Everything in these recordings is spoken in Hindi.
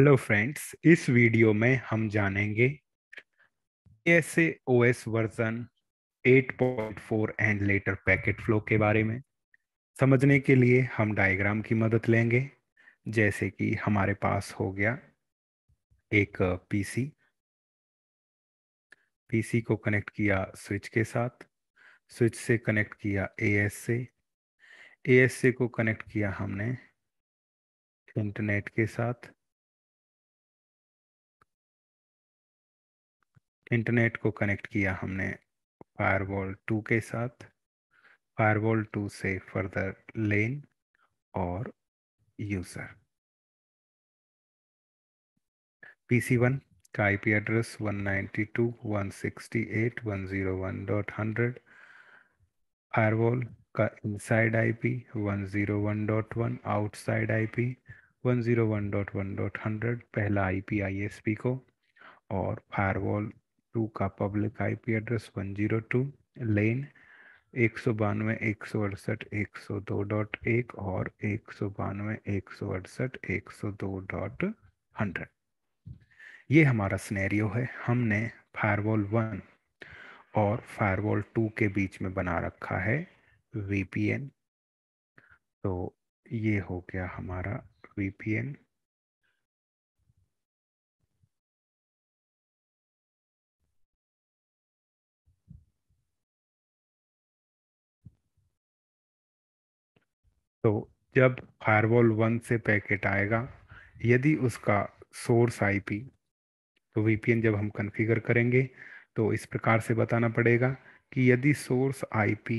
हेलो फ्रेंड्स इस वीडियो में हम जानेंगे S OS S version 8.4 and later packet flow के बारे में समझने के लिए हम डायग्राम की मदद लेंगे जैसे कि हमारे पास हो गया एक पीसी पीसी को कनेक्ट किया स्विच के साथ स्विच से कनेक्ट किया एस से एस से को कनेक्ट किया हमने इंटरनेट के साथ इंटरनेट को कनेक्ट किया हमने फायरवॉल टू के साथ फायरवॉल टू से फर्दर लेन और यूज़र पीसी वन का आईपी एड्रेस 192.168.101.100 फायरवॉल का इनसाइड आईपी 101.1 आउटसाइड आईपी 101.1.100 पहला आईपी आईएसपी को और फायरवॉल टू का पब्लिक आईपी एड्रेस 102 लेन एक सौ बानवे एक सौ अड़सठ एक सौ दो डॉट एक और एक सौ बानवे एक सौ अड़सठ एक सौ दो डॉट हंड्रेड ये हमारा स्नेरियो है हमने फायरवॉल वन और फायरवॉल टू के बीच में बना रखा है वीपीएन तो ये हो गया हमारा वीपीएन तो जब फायरवॉल वन से पैकेट आएगा यदि उसका सोर्स आईपी तो वीपीएन जब हम कॉन्फ़िगर करेंगे तो इस प्रकार से बताना पड़ेगा कि यदि सोर्स आईपी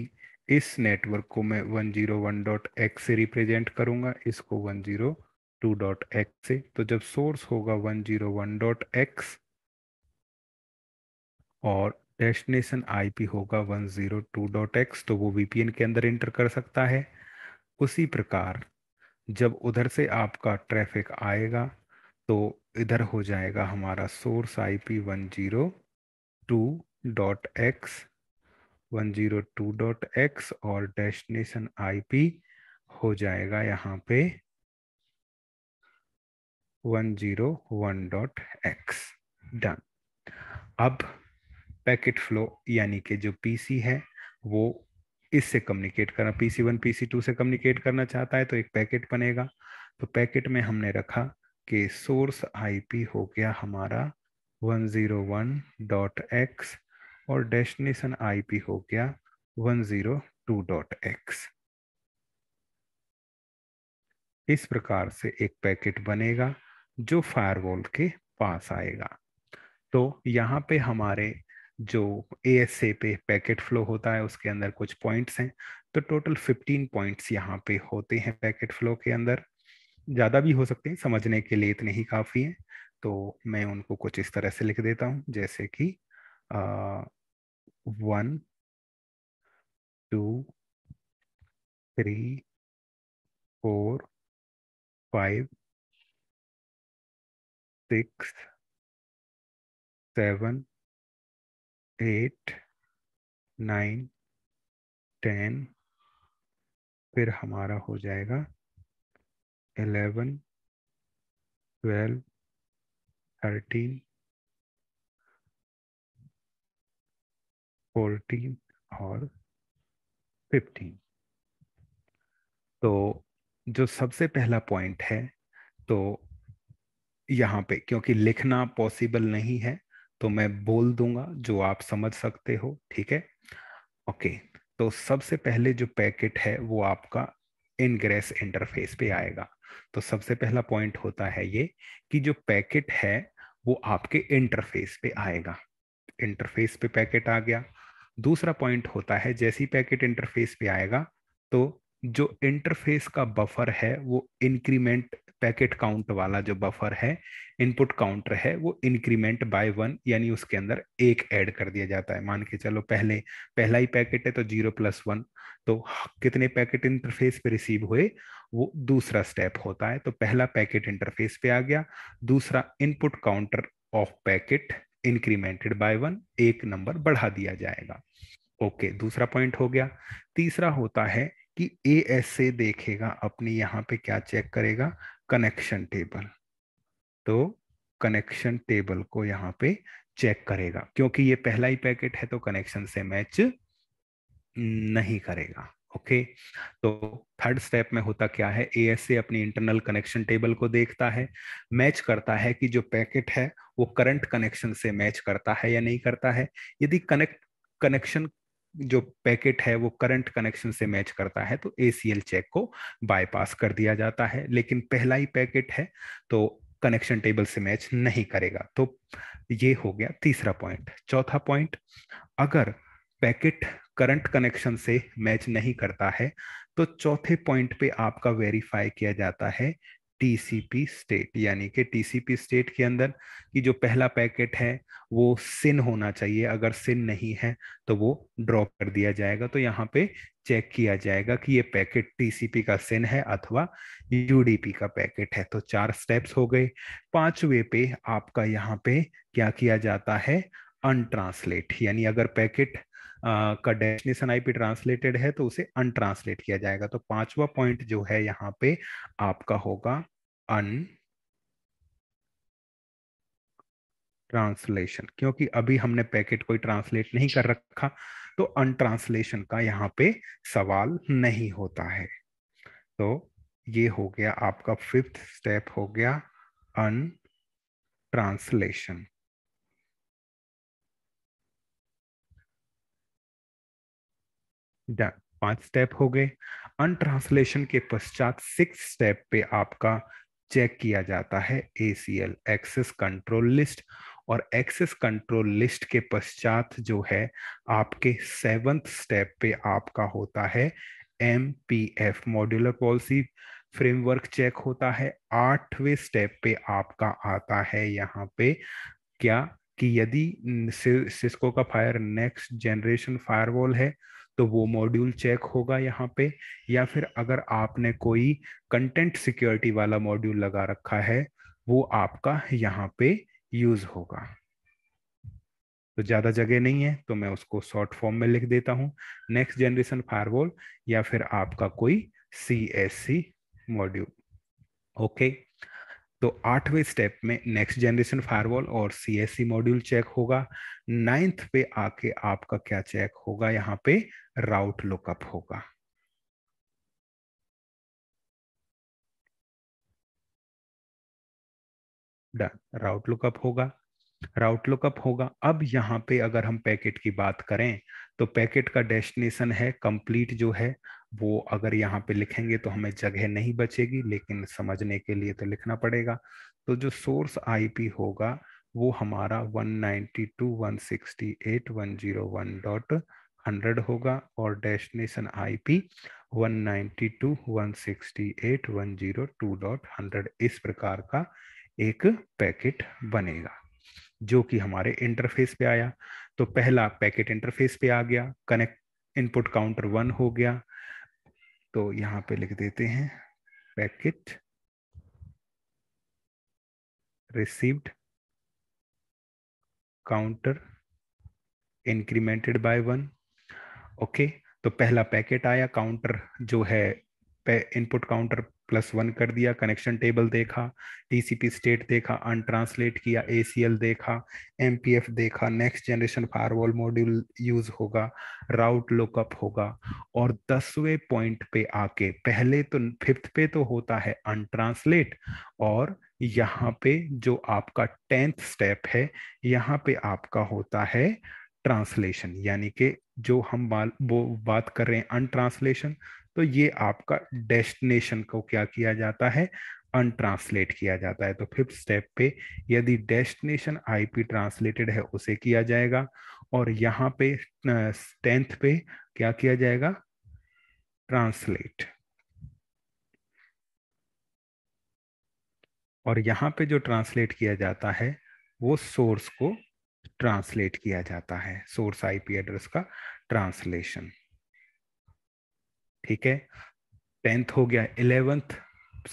इस नेटवर्क को मैं one one zero dot X से रिप्रेजेंट करूंगा इसको one zero two dot X से तो जब सोर्स होगा one one zero dot X और डेस्टिनेशन आईपी होगा one zero two dot X तो वो वीपीएन के अंदर इंटर कर सकता है उसी प्रकार जब उधर से आपका ट्रैफिक आएगा तो इधर हो जाएगा हमारा source I P one zero two dot X one zero two dot X और डेस्टिनेशन पी हो जाएगा यहाँ पे one zero one dot X done अब पैकेट फ्लो यानी कि जो पीसी है वो इससे कम्युनिकेट करना पीसी वन पीसी टू से कम्युनिकेट करना चाहता है तो एक पैकेट बनेगा तो पैकेट में हमने रखा कि सोर्स आईपी हो गया हमारा 101.x और डेस्टिनेशन आईपी हो गया 102.x इस प्रकार से एक पैकेट बनेगा जो फायरवॉल के पास आएगा तो यहाँ पे हमारे जो ए एस ए पे पैकेट फ्लो होता है उसके अंदर कुछ पॉइंट्स हैं तो टोटल फिफ्टीन पॉइंट्स यहाँ पे होते हैं पैकेट फ्लो के अंदर ज़्यादा भी हो सकते हैं समझने के लिए इतने ही काफ़ी हैं तो मैं उनको कुछ इस तरह से लिख देता हूँ जैसे कि one two three four five six seven eight nine ten फिर हमारा हो जाएगा एलेवन ट्वेल्व थर्टीन फोर्टीन और फिफ्टीन तो जो सबसे पहला पॉइंट है तो यहाँ पे क्योंकि लिखना पॉसिबल नहीं है तो मैं बोल दूंगा जो आप समझ सकते हो ठीक है ओके तो सबसे पहले जो पैकेट है वो आपका इनग्रेस इंटरफेस पे आएगा तो सबसे पहला पॉइंट होता है ये कि जो पैकेट है वो आपके इंटरफेस पे आएगा इंटरफेस पे पैकेट आ गया दूसरा पॉइंट होता है जैसे ही पैकेट इंटरफेस पे आएगा तो जो इंटरफेस का बफर है वो इंक्रीमेंट पैकेट काउंट वाला जो बफर है इनपुट काउंटर है वो इंक्रीमेंट बाय वन यानी उसके अंदर एक ऐड कर दिया जाता है मान के चलो पहले पहला ही पैकेट है तो जीरो प्लस वन तो कितने पैकेट इंटरफेस पे रिसीव हुए वो दूसरा स्टेप होता है तो पहला पैकेट इंटरफेस पे आ गया दूसरा input counter of packet incremented by one एक नंबर बढ़ा दिया जाएगा ओके okay, दूसरा पॉइंट हो गया तीसरा होता है कि ए एस ए देखेगा अपने यहाँ पे क्या चेक करेगा कनेक्शन टेबल तो कनेक्शन टेबल को यहाँ पे चेक करेगा क्योंकि ये पहला ही पैकेट है तो कनेक्शन से मैच नहीं करेगा ओके okay. तो थर्ड स्टेप में होता क्या है ए एस अपनी इंटरनल कनेक्शन टेबल को देखता है मैच करता है कि जो पैकेट है वो करंट कनेक्शन से मैच करता है या नहीं करता है यदि कनेक्ट कनेक्शन जो पैकेट है वो करंट कनेक्शन से मैच करता है तो ए चेक को बाईपास कर दिया जाता है लेकिन पहला ही पैकेट है तो कनेक्शन टेबल से मैच नहीं करेगा तो ये हो गया तीसरा पॉइंट चौथा पॉइंट अगर पैकेट करंट कनेक्शन से मैच नहीं करता है तो चौथे पॉइंट पे आपका वेरीफाई किया जाता है टीसीपी स्टेट यानी कि टीसीपी स्टेट के अंदर कि जो पहला पैकेट है वो सिन होना चाहिए अगर सिन नहीं है तो वो ड्रॉप कर दिया जाएगा तो यहाँ पे चेक किया जाएगा कि ये पैकेट टीसीपी का सिन है अथवा यूडीपी का पैकेट है तो चार स्टेप्स हो गए पांचवे पे आपका यहाँ पे क्या किया जाता है अनट्रांसलेट यानी अगर पैकेट का डेस्टिनेशन आईपी ट्रांसलेटेड है तो उसे अनट्रांसलेट किया जाएगा तो पांचवा पॉइंट जो है यहाँ पे आपका होगा अन ट्रांसलेशन क्योंकि अभी हमने पैकेट कोई ट्रांसलेट नहीं कर रखा तो अनट्रांसलेशन का यहाँ पे सवाल नहीं होता है तो ये हो गया आपका फिफ्थ स्टेप हो गया अन ट्रांसलेशन पांच स्टेप हो गए अनट्रांसलेशन के पश्चात सिक्स स्टेप पे आपका चेक किया जाता है A C L access control list और एक्सेस कंट्रोल लिस्ट के पश्चात जो है आपके सेवेंथ स्टेप पे आपका होता है M P F modular policy framework check होता है आठवें स्टेप पे आपका आता है यहाँ पे क्या कि यदि सिस्को का फायर नेक्स्ट जनरेशन फायरवॉल है तो वो मॉड्यूल चेक होगा यहाँ पे या फिर अगर आपने कोई कंटेंट सिक्योरिटी वाला मॉड्यूल लगा रखा है वो आपका यहाँ पे यूज होगा तो ज़्यादा जगह नहीं है तो मैं उसको शॉर्ट फॉर्म में लिख देता हूँ नेक्स्ट जनरेशन फायरवॉल या फिर आपका कोई C S C module okay तो आठवें स्टेप में नेक्स्ट जनरेशन फायरवॉल और सी मॉड्यूल चेक होगा नाइन्थ पे आके आपका क्या चेक होगा यहाँ पे राउट लुकअप होगा राउट लुकअप होगा राउट लुकअप होगा अब यहाँ पे अगर हम पैकेट की बात करें तो पैकेट का डेस्टिनेशन है कंप्लीट जो है वो अगर यहाँ पे लिखेंगे तो हमें जगह नहीं बचेगी लेकिन समझने के लिए तो लिखना पड़ेगा तो जो सोर्स आईपी होगा वो हमारा 192.168.101.100 होगा और डेस्टिनेशन आईपी 192.168.102.100 इस प्रकार का एक पैकेट बनेगा जो कि हमारे इंटरफेस पे आया तो पहला पैकेट इंटरफेस पे आ गया कनेक्ट इनपुट काउंटर वन हो गया तो यहां पे लिख देते हैं packet received counter incremented by one okay तो पहला पैकेट आया काउंटर जो है इनपुट काउंटर प्लस वन कर दिया कनेक्शन टेबल देखा टीसीपी स्टेट देखा अनट्रांसलेट किया एसीएल देखा एमपीएफ देखा next generation firewall module use होगा राउट लुकअप होगा और दसवें पॉइंट पे आके पहले तो फिफ्थ पे तो होता है अनट्रांसलेट और यहाँ पे जो आपका टेंथ स्टेप है यहाँ पे आपका होता है ट्रांसलेशन यानी कि जो हम वो बात कर रहे हैं अनट्रांसलेशन तो ये आपका डेस्टिनेशन को क्या किया जाता है अनट्रांसलेट किया जाता है तो फिफ्थ स्टेप पे यदि डेस्टिनेशन आईपी ट्रांसलेटेड है उसे किया जाएगा और यहाँ पे टेंथ पे क्या किया जाएगा ट्रांसलेट और यहाँ पे जो ट्रांसलेट किया जाता है वो सोर्स को ट्रांसलेट किया जाता है सोर्स आईपी एड्रेस का ट्रांसलेशन ठीक है टेंथ हो गया इलेवेंथ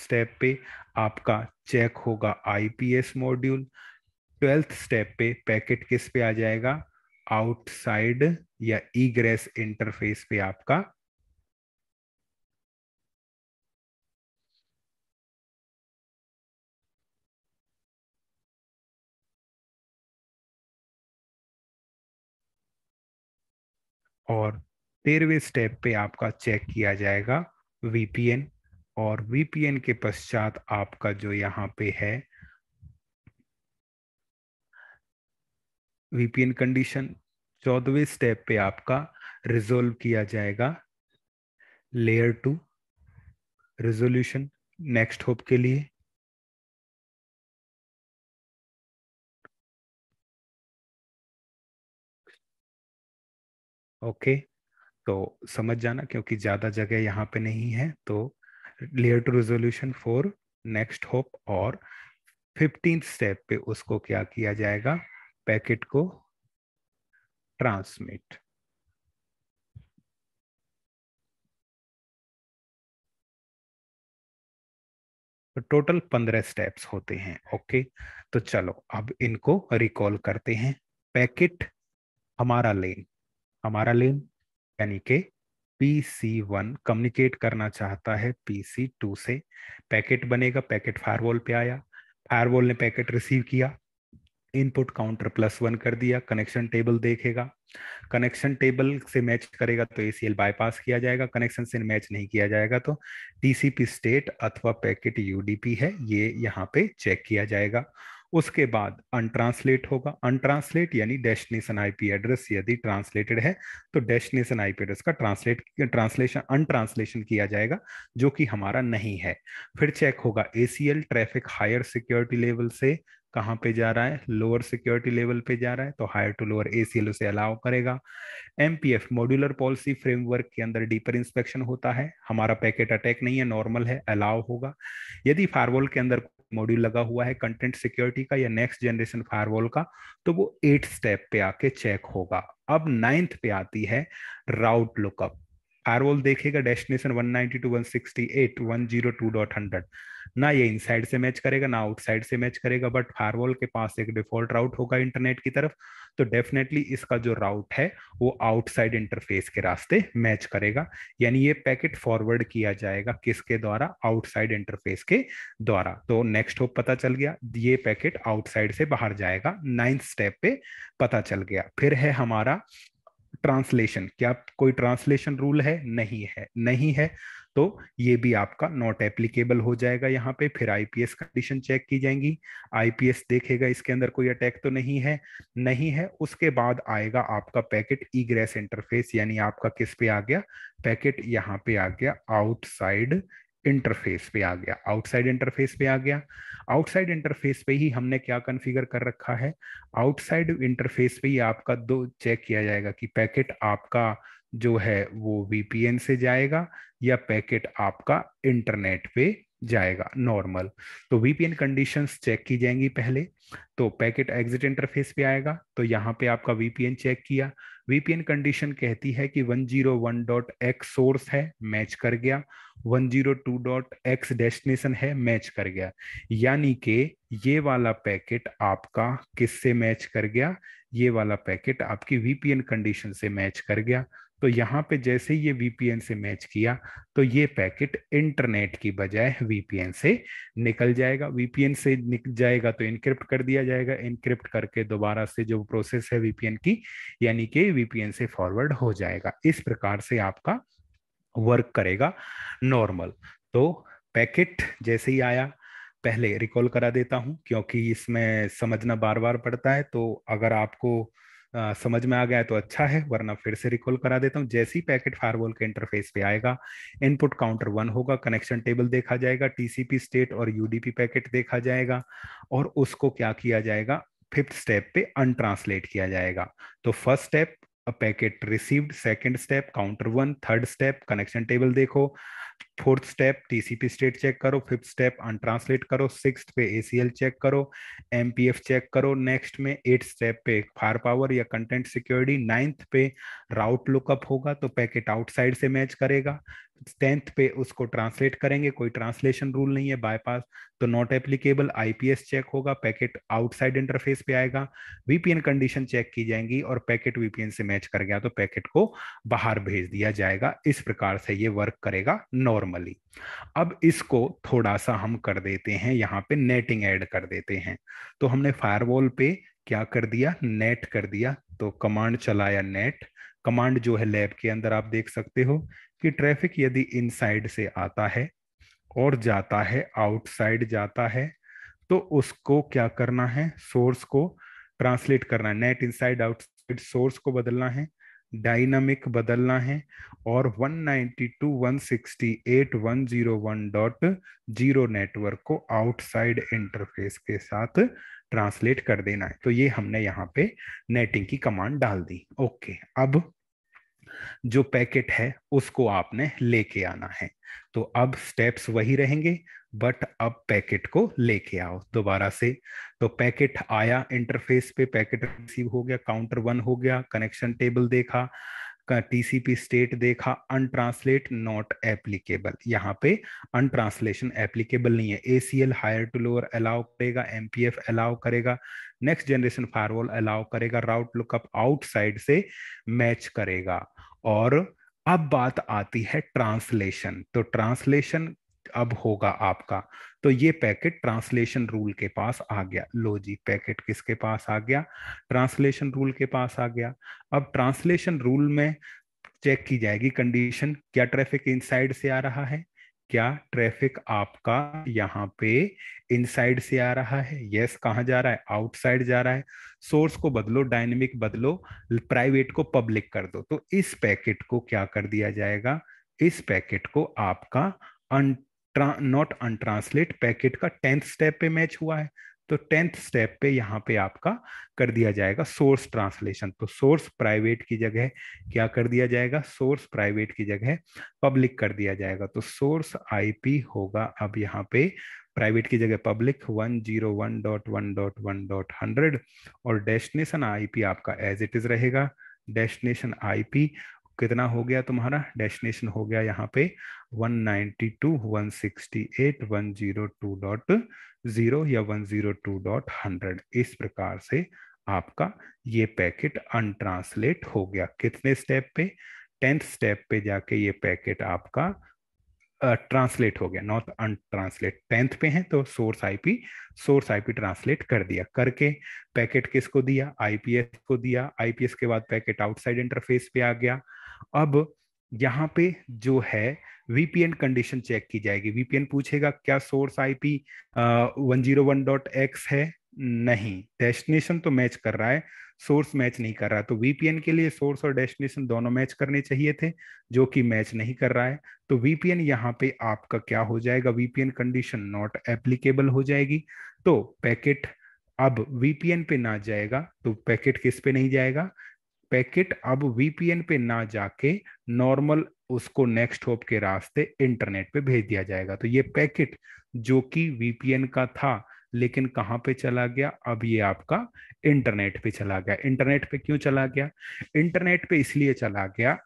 स्टेप पे आपका चेक होगा आईपीएस मॉड्यूल ट्वेल्थ स्टेप पे पैकेट किस पे आ जाएगा आउटसाइड या ईग्रेस इंटरफेस पे आपका और तेरहवें स्टेप पे आपका चेक किया जाएगा वीपीएन और वीपीएन के पश्चात आपका जो यहाँ पे है वीपीएन कंडीशन चौदहवें स्टेप पे आपका रिजोल्व किया जाएगा layer two resolution next hop के लिए ओके okay. तो समझ जाना क्योंकि ज़्यादा जगह यहाँ पे नहीं है तो layer two resolution for next hop और फिफ्टीन स्टेप पे उसको क्या किया जाएगा पैकेट को ट्रांसमिट तो टोटल पंद्रह स्टेप्स होते हैं ओके तो चलो अब इनको रिकॉल करते हैं पैकेट हमारा लेन हमारा लेन यानी कि PC1 कम्युनिकेट करना चाहता है PC2 से पैकेट बनेगा पैकेट फायरवॉल पे आया फायरवॉल ने पैकेट रिसीव किया इनपुट काउंटर प्लस वन कर दिया कनेक्शन टेबल देखेगा कनेक्शन टेबल से मैच करेगा तो एसीएल बाईपास किया जाएगा कनेक्शन से मैच नहीं किया जाएगा तो टीसीपी स्टेट अथवा पैकेट यूडीपी है ये यहाँ पे चेक किया जाएगा उसके बाद अनट्रांसलेट होगा अनट्रांसलेट यानी डेस्टिनेशन आईपी एड्रेस यदि ट्रांसलेटेड है तो डेस्टिनेशन आईपी एड्रेस का ट्रांसलेट ट्रांसलेशन अनट्रांसलेशन किया जाएगा जो कि हमारा नहीं है फिर चेक होगा ACL traffic higher security level से कहाँ पे जा रहा है लोअर सिक्योरिटी लेवल पे जा रहा है तो हायर टू लोअर एसीएल उसे अलाउ करेगा एमपीएफ मॉड्यूलर पॉलिसी फ्रेमवर्क के अंदर डीपर इंस्पेक्शन होता है हमारा पैकेट अटैक नहीं है नॉर्मल है अलाउ होगा यदि फायरवॉल के अंदर मॉड्यूल लगा हुआ है कंटेंट सिक्योरिटी का या नेक्स्ट जनरेशन फायरवॉल का तो वो एट स्टेप पे आके चेक होगा अब नाइन्थ पे आती है राउट लुकअप फायरवॉल देखेगा destination one one one ninety two two sixty eight zero dot hundred ना ये इनसाइड से मैच करेगा ना आउटसाइड से मैच करेगा बट फायरवॉल के पास एक डिफॉल्ट राउट होगा इंटरनेट की तरफ तो डेफिनेटली इसका जो राउट है वो आउटसाइड इंटरफेस के रास्ते मैच करेगा यानी ये पैकेट फॉरवर्ड किया जाएगा किसके द्वारा आउटसाइड इंटरफेस के द्वारा तो नेक्स्ट होप पता चल गया ये पैकेट आउटसाइड से बाहर जाएगा नाइन्थ स्टेप पे पता चल गया फिर है हमारा ट्रांसलेशन क्या कोई ट्रांसलेशन रूल है नहीं है नहीं है तो ये भी आपका नॉट एप्लीकेबल हो जाएगा यहाँ पे फिर आईपीएस कंडीशन चेक की जाएंगी आईपीएस देखेगा इसके अंदर कोई अटैक तो नहीं है नहीं है उसके बाद आएगा आपका पैकेट ईग्रेस इंटरफेस यानी आपका किस पे आ गया पैकेट यहाँ पे आ गया आउटसाइड इंटरफेस पे आ गया आउटसाइड इंटरफेस पे आ गया आउटसाइड इंटरफेस पे ही हमने क्या कॉन्फ़िगर कर रखा है आउटसाइड इंटरफेस पे ही आपका दो चेक किया जाएगा कि पैकेट आपका जो है वो वीपीएन से जाएगा या पैकेट आपका इंटरनेट पे जाएगा नॉर्मल तो वीपीएन कंडीशंस चेक की जाएंगी पहले तो पैकेट एग्जिट इंटरफेस पे आएगा तो यहाँ पे आपका वीपीएन चेक किया वीपीएन कंडीशन कहती है कि 101.x सोर्स है मैच कर गया 102.x डेस्टिनेशन है मैच कर गया यानी कि ये वाला पैकेट आपका किससे मैच कर गया ये वाला पैकेट आपकी वीपीएन कंडीशन से मैच कर गया तो यहाँ पे जैसे ये वीपीएन से मैच किया तो ये पैकेट इंटरनेट की बजाय वीपीएन से निकल जाएगा वीपीएन से निकल जाएगा तो इनक्रिप्ट कर दिया जाएगा इनक्रिप्ट करके दोबारा से जो प्रोसेस है वीपीएन की यानी कि वीपीएन से फॉरवर्ड हो जाएगा इस प्रकार से आपका वर्क करेगा नॉर्मल तो पैकेट जैसे ही आया पहले रिकॉल करा देता हूं क्योंकि इसमें समझना बार बार पड़ता है तो अगर आपको आ, समझ में आ गया है तो अच्छा है वरना फिर से रिकॉल करा देता हूँ जैसे ही पैकेट फायरवॉल के इंटरफेस पे आएगा इनपुट काउंटर वन होगा कनेक्शन टेबल देखा जाएगा टीसीपी स्टेट और यूडीपी पैकेट देखा जाएगा और उसको क्या किया जाएगा फिफ्थ स्टेप पे अनट्रांसलेट किया जाएगा तो first step packet received second step counter one third step connection table देखो fourth step TCP state check करो फिफ्थ स्टेप अनट्रांसलेट करो सिक्स पे एसीएल चेक करो एमपीएफ चेक करो नेक्स्ट में एट स्टेप पे फायर पावर या कंटेंट सिक्योरिटी नाइन्थ पे राउट लुकअप होगा तो पैकेट आउटसाइड से मैच करेगा टेंथ पे उसको ट्रांसलेट करेंगे कोई ट्रांसलेशन रूल नहीं है बायपास तो नॉट एप्लीकेबल आईपीएस चेक होगा पैकेट आउटसाइड इंटरफेस पे आएगा वीपीएन कंडीशन चेक की जाएंगी और पैकेट वीपीएन से मैच कर गया तो पैकेट को बाहर भेज दिया जाएगा इस प्रकार से ये वर्क करेगा नॉर्मली अब इसको थोड़ा सा हम कर देते हैं यहाँ पे नेटिंग एड कर देते हैं तो हमने फायरवॉल पे क्या कर दिया नेट कर दिया तो कमांड चलाया नेट कमांड जो है लैब के अंदर आप देख सकते हो कि ट्रैफिक यदि इनसाइड से आता है और जाता है आउटसाइड जाता है तो उसको क्या करना है सोर्स को ट्रांसलेट करना है नेट इनसाइड आउटसाइड सोर्स को बदलना है डायनामिक बदलना है और 192.168.101.0 नेटवर्क को आउटसाइड इंटरफेस के साथ ट्रांसलेट कर देना है तो ये हमने यहाँ पे नेटिंग की कमांड डाल दी ओके अब जो पैकेट है उसको आपने लेके आना है तो अब स्टेप्स वही रहेंगे बट अब पैकेट को लेके आओ दोबारा से तो पैकेट आया इंटरफेस पे पैकेट रिसीव हो गया काउंटर वन हो गया कनेक्शन टेबल देखा का टीसीपी स्टेट देखा अनट्रांसलेट नॉट एप्लीकेबल यहाँ पे अनट्रांसलेशन एप्लीकेबल नहीं है ACL higher to lower allow करेगा एमपीएफ अलाउ करेगा नेक्स्ट जनरेशन फायरवॉल अलाउ करेगा राउट लुकअप आउटसाइड से मैच करेगा और अब बात आती है ट्रांसलेशन तो ट्रांसलेशन अब होगा आपका तो ये पैकेट ट्रांसलेशन रूल के पास आ गया लो जी पैकेट किसके पास आ गया ट्रांसलेशन रूल के पास आ गया अब ट्रांसलेशन रूल में चेक की जाएगी कंडीशन क्या ट्रैफिक इनसाइड से आ रहा है क्या ट्रैफिक आपका यहाँ पे इनसाइड से आ रहा है यस yes, कहाँ जा रहा है आउटसाइड जा रहा है सोर्स को बदलो डायनेमिक बदलो प्राइवेट को पब्लिक कर दो तो इस पैकेट को क्या कर दिया जाएगा इस पैकेट को आपका नॉट अनट्रांसलेट पैकेट का टेंथ स्टेप पे मैच हुआ है तो टेंथ स्टेप पे यहाँ पे आपका कर दिया जाएगा सोर्स ट्रांसलेशन तो सोर्स प्राइवेट की जगह क्या कर दिया जाएगा सोर्स प्राइवेट की जगह पब्लिक कर दिया जाएगा तो सोर्स आईपी होगा अब यहाँ पे प्राइवेट की जगह public one zero one dot one dot one dot hundred और डेस्टिनेशन आईपी आपका एज इट इज रहेगा डेस्टिनेशन आईपी कितना हो गया तुम्हारा डेस्टिनेशन हो गया यहाँ पे 192.168.102.0 या 102.100 इस प्रकार से आपका ये पैकेट अनट्रांसलेट हो गया कितने स्टेप पे टेंथ स्टेप पे जाके ये पैकेट आपका ट्रांसलेट uh, हो गया नॉट अनट्रांसलेट टेंथ पे हैं तो source IP source IP translate कर दिया करके पैकेट किसको दिया आईपीएस को दिया आईपीएस के बाद पैकेट आउटसाइड इंटरफेस पे आ गया अब यहाँ पे जो है वीपीएन कंडीशन चेक की जाएगी वीपीएन पूछेगा क्या source IP one zero one dot X है नहीं डेस्टिनेशन तो मैच कर रहा है सोर्स तो मैच नहीं कर रहा है तो वीपीएन के लिए सोर्स और डेस्टिनेशन दोनों मैच करने चाहिए थे जो कि मैच नहीं कर रहा है तो वीपीएन यहाँ पे आपका क्या हो जाएगा वीपीएन कंडीशन नॉट एप्लीकेबल हो जाएगी तो पैकेट अब वीपीएन पे ना जाएगा तो पैकेट किस पे नहीं जाएगा पैकेट अब वीपीएन पे ना जाके नॉर्मल उसको नेक्स्ट होप के रास्ते इंटरनेट पे भेज दिया जाएगा तो ये पैकेट जो कि वीपीएन का था लेकिन कहाँ पे चला गया अब ये आपका इंटरनेट पे चला गया इंटरनेट पे क्यों चला गया इंटरनेट पे इसलिए चला गया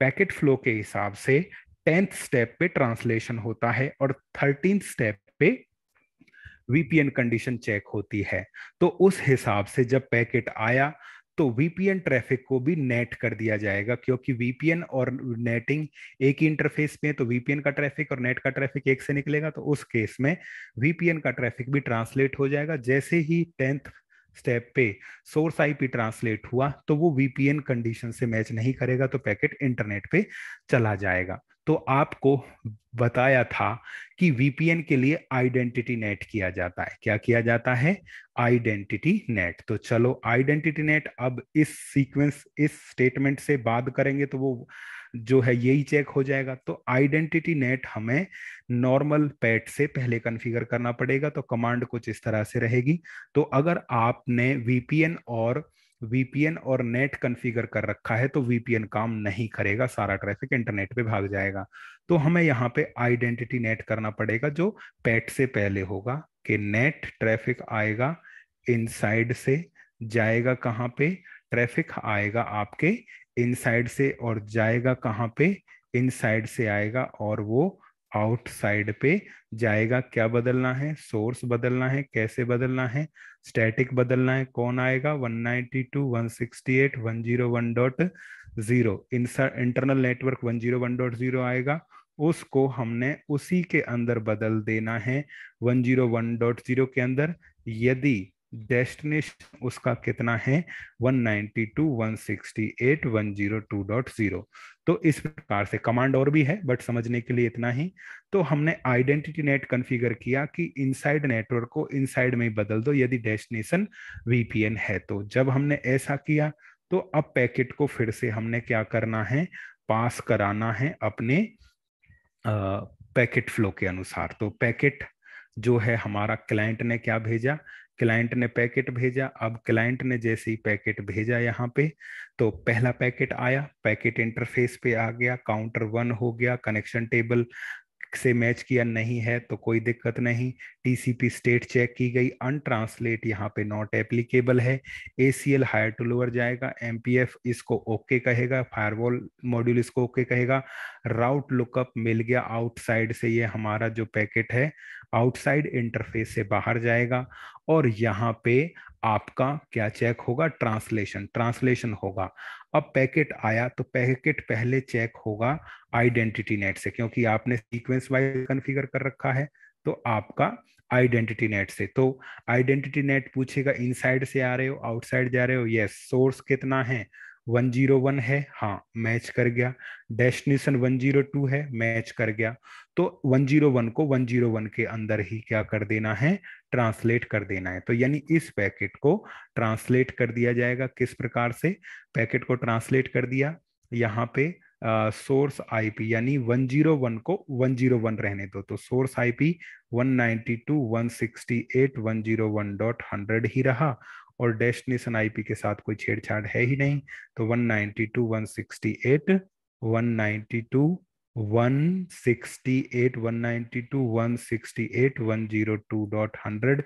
पैकेट फ्लो के हिसाब से टेंथ स्टेप पे ट्रांसलेशन होता है और थर्टीन स्टेप पे वीपीएन कंडीशन चेक होती है तो उस हिसाब से जब पैकेट आया तो वीपीएन ट्रैफिक को भी नेट कर दिया जाएगा क्योंकि वीपीएन और नेटिंग एक ही इंटरफेस पे है तो वीपीएन का ट्रैफिक और नेट का ट्रैफिक एक से निकलेगा तो उस केस में वीपीएन का ट्रैफिक भी ट्रांसलेट हो जाएगा जैसे ही टेंथ स्टेप पे सोर्स आईपी ट्रांसलेट हुआ तो वो वीपीएन कंडीशन से मैच नहीं करेगा तो पैकेट इंटरनेट पे चला जाएगा तो आपको बताया था कि वीपीएन के लिए आइडेंटिटी नेट किया जाता है क्या किया जाता है आइडेंटिटी नेट तो चलो आइडेंटिटी नेट अब इस सीक्वेंस इस स्टेटमेंट से बात करेंगे तो वो जो है यही चेक हो जाएगा तो आइडेंटिटी नेट हमें नॉर्मल पैट से पहले कन्फिगर करना पड़ेगा तो कमांड कुछ इस तरह से रहेगी तो अगर आपने वीपीएन और वीपीएन और नेट कन्फिगर कर रखा है तो वीपीएन काम नहीं करेगा सारा ट्रैफिक इंटरनेट पे भाग जाएगा तो हमें यहाँ पे आइडेंटिटी नेट करना पड़ेगा जो पैट से पहले होगा कि नेट ट्रैफिक आएगा इनसाइड से जाएगा कहाँ पे ट्रैफिक आएगा आपके इनसाइड से और जाएगा कहाँ पे इनसाइड से आएगा और वो आउट साइड पे जाएगा क्या बदलना है सोर्स बदलना है कैसे बदलना है स्टैटिक बदलना है कौन आएगा 192.168.101.0 168 इंटरनल नेटवर्क 101.0 आएगा उसको हमने उसी के अंदर बदल देना है 101.0 के अंदर यदि डेस्टिनेशन उसका कितना है 192.168.102.0 तो इस प्रकार से कमांड और भी है बट समझने के लिए इतना ही तो हमने आइडेंटिटी नेट कॉन्फ़िगर किया कि इनसाइड नेटवर्क को इनसाइड में बदल दो यदि डेस्टिनेशन वीपीएन है तो जब हमने ऐसा किया तो अब पैकेट को फिर से हमने क्या करना है पास कराना है अपने पैकेट फ्लो के अनुसार तो पैकेट जो है हमारा क्लाइंट ने क्या भेजा क्लाइंट ने पैकेट भेजा अब क्लाइंट ने जैसे ही पैकेट भेजा यहाँ पे तो पहला पैकेट आया पैकेट इंटरफेस पे आ गया काउंटर वन हो गया कनेक्शन टेबल से मैच किया नहीं है तो कोई दिक्कत नहीं टीसीपी स्टेट चेक की गई अनट्रांसलेट यहाँ पे नॉट एप्लीकेबल है A C L higher to lower जाएगा एम पी एफ इसको ओके okay कहेगा फायरवॉल मॉड्यूल इसको ओके कहेगा राउट लुकअप मिल गया आउटसाइड से ये हमारा जो पैकेट है आउटसाइड इंटरफेस से बाहर जाएगा और यहाँ पे आपका क्या चेक होगा ट्रांसलेशन ट्रांसलेशन होगा अब पैकेट आया तो पैकेट पहले चेक होगा आइडेंटिटी नेट से क्योंकि आपने सीक्वेंस वाइज कन्फिगर कर रखा है तो आपका आइडेंटिटी नेट से तो आइडेंटिटी नेट पूछेगा इनसाइड से आ रहे हो आउटसाइड जा रहे हो यस सोर्स कितना है 101 है हाँ मैच कर गया डेस्टिनेशन 102 है मैच कर गया तो 101 को 101 के अंदर ही क्या कर देना है ट्रांसलेट कर देना है तो यानी इस पैकेट को ट्रांसलेट कर दिया जाएगा किस प्रकार से पैकेट को ट्रांसलेट कर दिया यहाँ पे सोर्स आईपी यानी 101 को 101 रहने दो तो सोर्स आईपी 192.168.101.100 ही रहा और डेस्टिनेशन आईपी के साथ कोई छेड़छाड़ है ही नहीं तो 192.168.192 168.192.168.102.100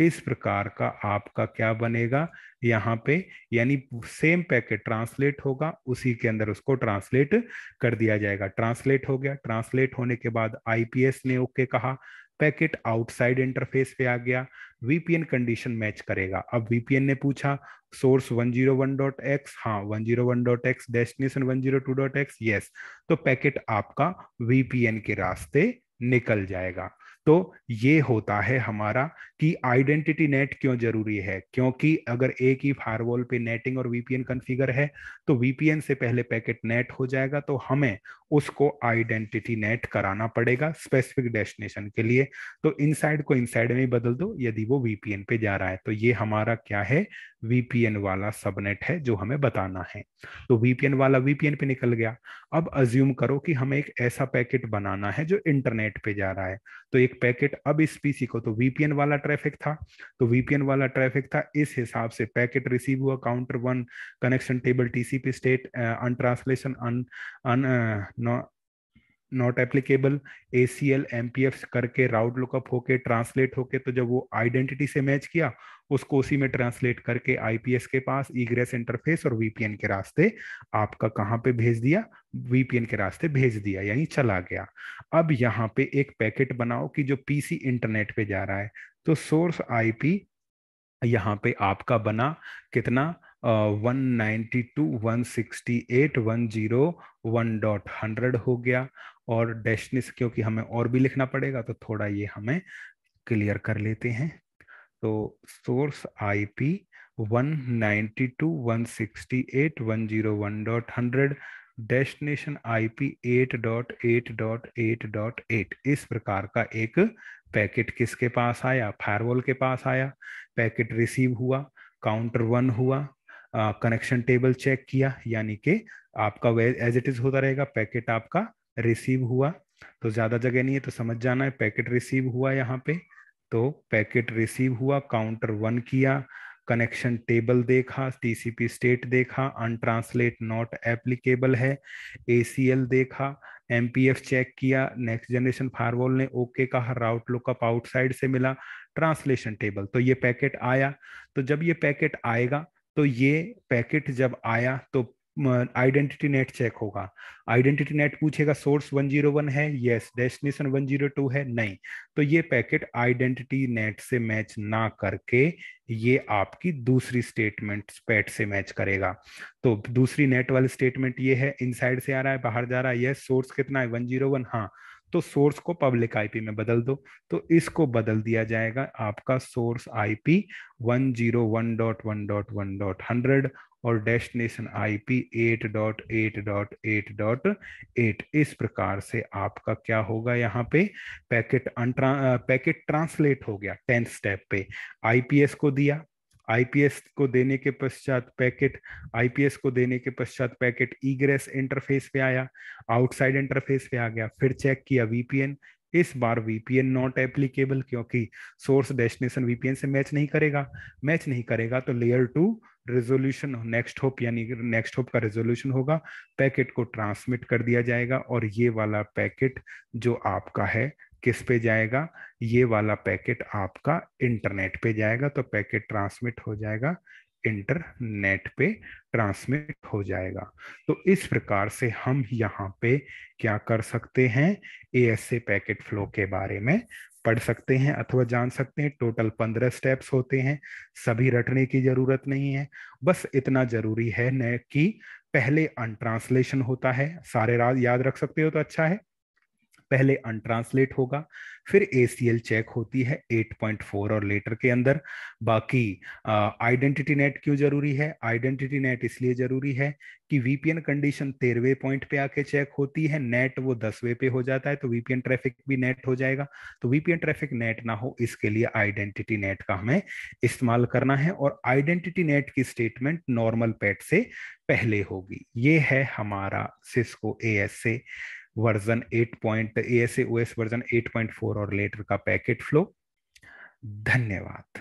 इस प्रकार का आपका क्या बनेगा यहाँ पे यानी सेम पैकेट ट्रांसलेट होगा उसी के अंदर उसको ट्रांसलेट कर दिया जाएगा ट्रांसलेट हो गया ट्रांसलेट होने के बाद आईपीएस ने ओके कहा पैकेट आउटसाइड इंटरफेस पे आ गया वीपीएन कंडीशन मैच करेगा अब वीपीएन ने पूछा सोर्स 101.x हाँ 101.x डेस्टिनेशन 102.x यस तो पैकेट आपका वीपीएन के रास्ते निकल जाएगा तो ये होता है हमारा कि आइडेंटिटी नेट क्यों जरूरी है क्योंकि अगर एक ही फायरवॉल पे नेटिंग और वीपीएन कॉन्फ़िगर है तो वीपीएन से पहले पैकेट नेट हो जाएगा तो हमें उसको आइडेंटिटी नेट कराना पड़ेगा स्पेसिफिक डेस्टिनेशन के लिए तो इन को इन में ही बदल दो यदि वो वीपीएन पे जा रहा है तो ये हमारा क्या है वीपीएन वाला सबनेट है जो हमें बताना है तो वीपीएन वाला वीपीएन पे निकल गया अब अज्यूम करो कि हमें एक ऐसा पैकेट बनाना है जो इंटरनेट पे जा रहा है तो एक पैकेट अब इस पीसी को तो वीपीएन वाला ट्रैफिक था तो वीपीएन वाला ट्रैफिक था इस हिसाब से पैकेट रिसीव हुआ counter one connection table TCP state untranslation not applicable A C L M P F करके राउट लुकअप होके ट्रांसलेट होके तो जब वो आइडेंटिटी से मैच किया उसको उसी में ट्रांसलेट करके आईपीएस के पास ईग्रेस इंटरफेस और वीपीएन के रास्ते आपका कहाँ पे भेज दिया वीपीएन के रास्ते भेज दिया यानी चला गया अब यहाँ पे एक पैकेट बनाओ कि जो पीसी इंटरनेट पे जा रहा है तो सोर्स आईपी यहाँ पे आपका बना कितना one ninety two one sixty eight one zero one dot hundred हो गया और डेशनिस क्योंकि हमें और भी लिखना पड़ेगा तो थोड़ा ये हमें क्लियर कर लेते हैं तो source IP one ninety two one sixty eight one zero one dot hundred destination IP eight dot eight dot eight dot eight इस प्रकार का एक पैकेट किसके पास आया फायरवॉल के पास आया पैकेट रिसीव हुआ काउंटर वन हुआ कनेक्शन टेबल चेक किया यानी कि आपका एज इट इज होता रहेगा पैकेट आपका रिसीव हुआ तो ज्यादा जगह नहीं है तो समझ जाना है पैकेट रिसीव हुआ यहाँ पे तो पैकेट रिसीव हुआ काउंटर वन किया कनेक्शन टेबल देखा टीसीपी स्टेट देखा अनट्रांसलेट नॉट एप्लीकेबल है एसीएल देखा एम चेक किया नेक्स्ट जनरेशन फायरवॉल ने ओके कहा राउट लुकअप आउटसाइड से मिला ट्रांसलेशन टेबल तो ये पैकेट आया तो जब ये पैकेट आएगा तो ये पैकेट जब आया तो आइडेंटिटी नेट चेक होगा आइडेंटिटी नेट पूछेगा सोर्स 101 है यस डेस्टिनेशन 102 है नहीं तो ये पैकेट आइडेंटिटी नेट से मैच ना करके ये आपकी दूसरी स्टेटमेंट पैट से मैच करेगा तो दूसरी नेट वाली स्टेटमेंट ये है इनसाइड से आ रहा है बाहर जा रहा है यस सोर्स कितना है 101 हाँ तो सोर्स को पब्लिक आईपी में बदल दो तो इसको बदल दिया जाएगा आपका सोर्स आईपी 101.1.1.100 और डेस्टिनेशन आईपी एट इस प्रकार से आपका क्या होगा यहाँ पे पैकेट पैकेट ट्रांसलेट हो गया टेंथ स्टेप पे आईपीएस को दिया आईपीएस को देने के पश्चात पैकेट आईपीएस को देने के पश्चात पैकेट ईग्रेस इंटरफेस पे आया आउटसाइड इंटरफेस पे आ गया फिर चेक किया वीपीएन इस बार वीपीएन नॉट एप्लीकेबल क्योंकि सोर्स डेस्टिनेशन वीपीएन से मैच नहीं करेगा मैच नहीं करेगा तो layer two resolution next hop यानी नेक्स्ट होप का रेजोल्यूशन होगा पैकेट को ट्रांसमिट कर दिया जाएगा और ये वाला पैकेट जो आपका है किस पे जाएगा ये वाला पैकेट आपका इंटरनेट पे जाएगा तो पैकेट ट्रांसमिट हो जाएगा इंटरनेट पे ट्रांसमिट हो जाएगा तो इस प्रकार से हम यहाँ पे क्या कर सकते हैं ए पैकेट फ्लो के बारे में पढ़ सकते हैं अथवा जान सकते हैं टोटल पंद्रह स्टेप्स होते हैं सभी रटने की जरूरत नहीं है बस इतना जरूरी है न कि पहले अनट्रांसलेशन होता है सारे राज याद रख सकते हो तो अच्छा है पहले अनट्रांसलेट होगा फिर ए चेक होती है 8.4 और लेटर के अंदर बाकी आइडेंटिटी नेट क्यों जरूरी है आइडेंटिटी नेट इसलिए जरूरी है कि वीपीएन कंडीशन तेरहवे पॉइंट पे आके चेक होती है नेट वो दसवें पे हो जाता है तो वीपीएन ट्रैफिक भी नेट हो जाएगा तो वीपीएन ट्रैफिक नेट ना हो इसके लिए आइडेंटिटी नेट का हमें इस्तेमाल करना है और आइडेंटिटी नेट की स्टेटमेंट नॉर्मल पैट से पहले होगी ये है हमारा सिस्को ए एस से version 8. Point A S A version 8.4 और लेटर का पैकेट फ्लो धन्यवाद